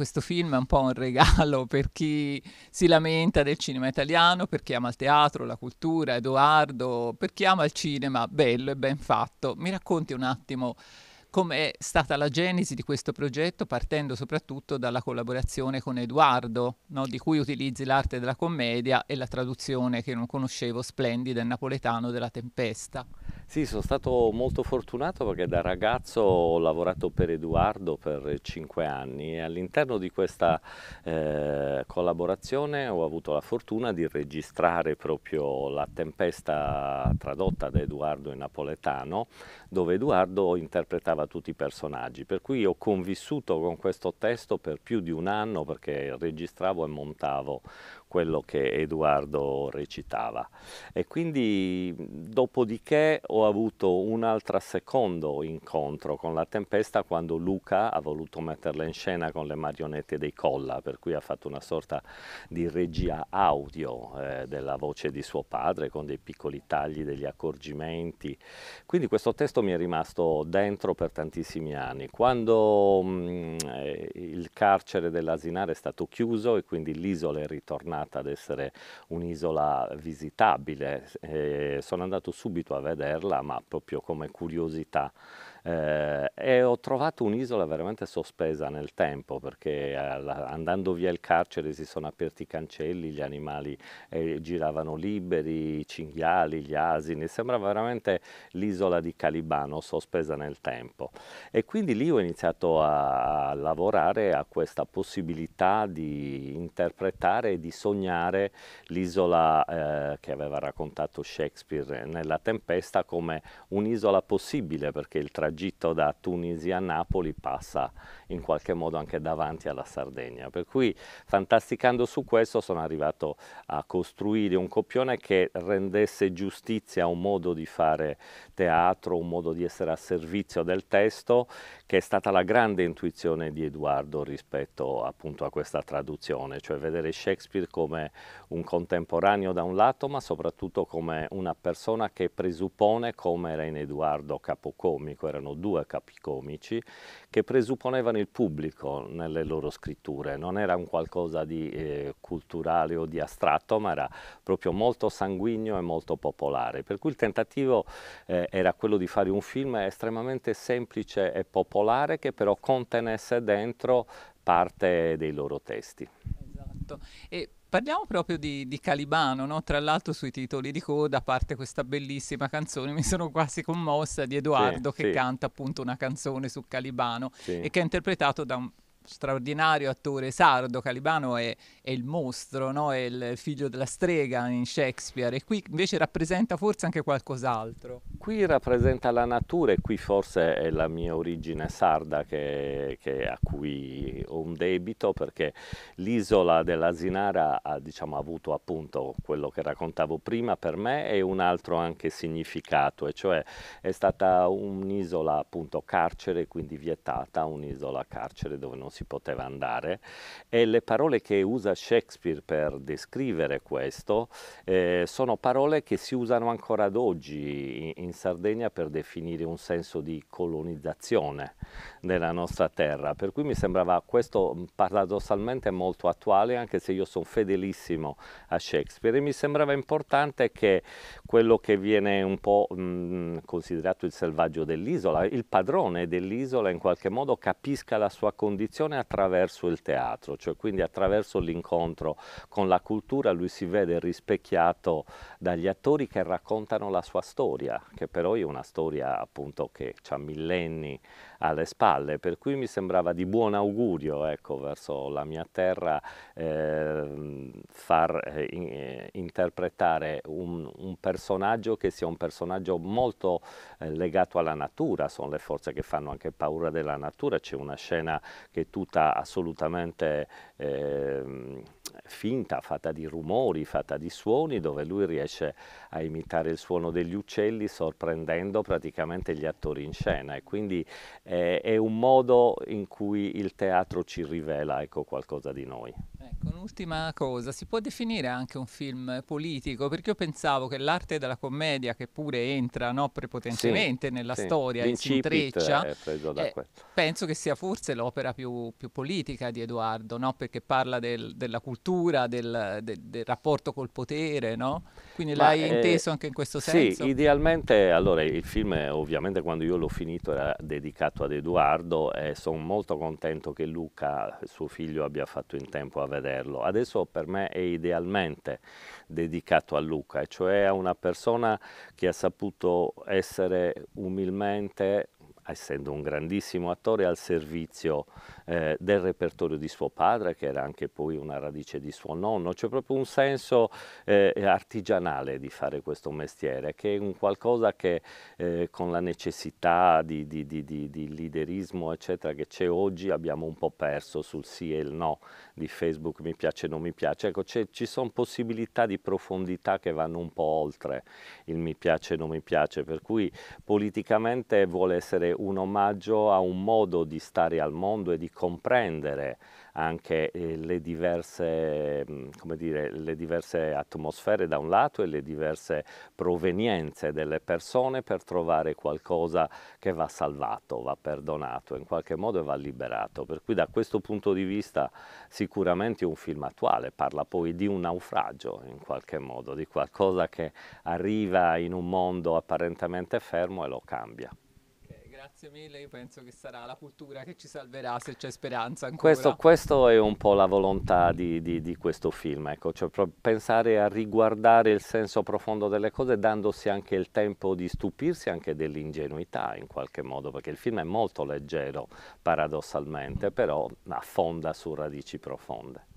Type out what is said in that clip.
questo film è un po' un regalo per chi si lamenta del cinema italiano, per chi ama il teatro, la cultura, Edoardo, per chi ama il cinema bello e ben fatto. Mi racconti un attimo com'è stata la genesi di questo progetto, partendo soprattutto dalla collaborazione con Edoardo, no? di cui utilizzi l'arte della commedia e la traduzione che non conoscevo splendida in napoletano della tempesta. Sì, sono stato molto fortunato perché da ragazzo ho lavorato per Edoardo per cinque anni e all'interno di questa eh, collaborazione ho avuto la fortuna di registrare proprio la tempesta tradotta da Edoardo in napoletano dove Edoardo interpretava tutti i personaggi per cui ho convissuto con questo testo per più di un anno perché registravo e montavo quello che Edoardo recitava. E quindi dopodiché ho avuto un altro secondo incontro con la tempesta quando Luca ha voluto metterla in scena con le marionette dei Colla, per cui ha fatto una sorta di regia audio eh, della voce di suo padre con dei piccoli tagli, degli accorgimenti. Quindi questo testo mi è rimasto dentro per tantissimi anni. Quando mh, mm, eh, il carcere dell'Asinare è stato chiuso e quindi l'isola è ritornata destinata ad essere un'isola visitabile. Eh, sono andato subito a vederla, ma proprio come curiosità eh, e ho trovato un'isola veramente sospesa nel tempo perché eh, andando via il carcere si sono aperti i cancelli, gli animali eh, giravano liberi, i cinghiali, gli asini, sembrava veramente l'isola di Calibano sospesa nel tempo. E quindi lì ho iniziato a, a lavorare a questa possibilità di interpretare e di sognare l'isola eh, che aveva raccontato Shakespeare nella tempesta come un'isola possibile perché il tragitto tragitto da Tunisia a Napoli passa in qualche modo anche davanti alla Sardegna. Per cui fantasticando su questo sono arrivato a costruire un copione che rendesse giustizia a un modo di fare teatro, un modo di essere a servizio del testo, che è stata la grande intuizione di Edoardo rispetto appunto a questa traduzione, cioè vedere Shakespeare come un contemporaneo da un lato, ma soprattutto come una persona che presuppone come era in Edoardo capocomico, era c'erano due capicomici che presupponevano il pubblico nelle loro scritture, non era un qualcosa di eh, culturale o di astratto, ma era proprio molto sanguigno e molto popolare, per cui il tentativo eh, era quello di fare un film estremamente semplice e popolare che però contenesse dentro parte dei loro testi. Esatto. E Parliamo proprio di, di Calibano, no? tra l'altro sui titoli di coda a parte questa bellissima canzone, mi sono quasi commossa, di Edoardo sì, che sì. canta appunto una canzone su Calibano sì. e che è interpretato da un straordinario attore sardo, Calibano è, è il mostro, no? è il figlio della strega in Shakespeare e qui invece rappresenta forse anche qualcos'altro. Qui rappresenta la natura e qui forse è la mia origine sarda che, che a cui ho un debito perché l'isola dell'Asinara ha diciamo, avuto appunto quello che raccontavo prima per me e un altro anche significato e cioè è stata un'isola appunto carcere quindi vietata, un'isola carcere dove non non si poteva andare e le parole che usa Shakespeare per descrivere questo eh, sono parole che si usano ancora ad oggi in, in Sardegna per definire un senso di colonizzazione della nostra terra, per cui mi sembrava questo mm, paradossalmente molto attuale anche se io sono fedelissimo a Shakespeare e mi sembrava importante che quello che viene un po' mh, mm, considerato il selvaggio dell'isola, il padrone dell'isola in qualche modo capisca la sua condizione comunicazione attraverso il teatro, cioè quindi attraverso l'incontro con la cultura lui si vede rispecchiato dagli attori che raccontano la sua storia, che però è una storia appunto che ha millenni alle spalle, per cui mi sembrava di buon augurio ecco, verso la mia terra ehm, eh, far eh, interpretare un, un, personaggio che sia un personaggio molto eh, legato alla natura, sono le forze che fanno anche paura della natura, c'è una scena che è tutta assolutamente ehm, finta, fatta di rumori, fatta di suoni, dove lui riesce a imitare il suono degli uccelli sorprendendo praticamente gli attori in scena e quindi eh, è un modo in cui il teatro ci rivela ecco, qualcosa di noi. Ecco, un'ultima cosa, si può definire anche un film politico? Perché io pensavo che l'arte della commedia, che pure entra no, prepotentemente sì, nella sì. storia e si intreccia, eh, penso che sia forse l'opera più, più, politica di Edoardo, no? perché parla del, della cultura cultura del, del, del rapporto col potere, no? Quindi Ma l'hai eh, inteso anche in questo senso? Sì, idealmente, allora il film ovviamente quando io l'ho finito era dedicato ad Edoardo e sono molto contento che Luca, suo figlio, abbia fatto in tempo a vederlo. Adesso per me è idealmente dedicato a Luca, cioè a una persona che ha saputo essere umilmente essendo un grandissimo attore, al servizio eh, del repertorio di suo padre, che era anche poi una radice di suo nonno. C'è proprio un senso eh, artigianale di fare questo mestiere, che è un qualcosa che eh, con la necessità di, di, di, di liderismo eccetera, che c'è oggi abbiamo un po' perso sul sì e il no di Facebook, mi piace o non mi piace. Ecco, ci sono possibilità di profondità che vanno un po' oltre il mi piace o non mi piace, per cui politicamente vuole essere un omaggio a un modo di stare al mondo e di comprendere anche eh, le diverse, mm, dire, le diverse atmosfere da un lato e le diverse provenienze delle persone per trovare qualcosa che va salvato, va perdonato in qualche modo va liberato. Per cui da questo punto di vista sicuramente un film attuale parla poi di un naufragio in qualche modo, di qualcosa che arriva in un mondo apparentemente fermo e lo cambia. Grazie mille, io penso che sarà la cultura che ci salverà se c'è speranza ancora. Questo, questo è un po' la volontà di, di, di questo film, ecco, cioè pensare a riguardare il senso profondo delle cose dandosi anche il tempo di stupirsi anche dell'ingenuità in qualche modo, perché il film è molto leggero paradossalmente, però affonda su radici profonde.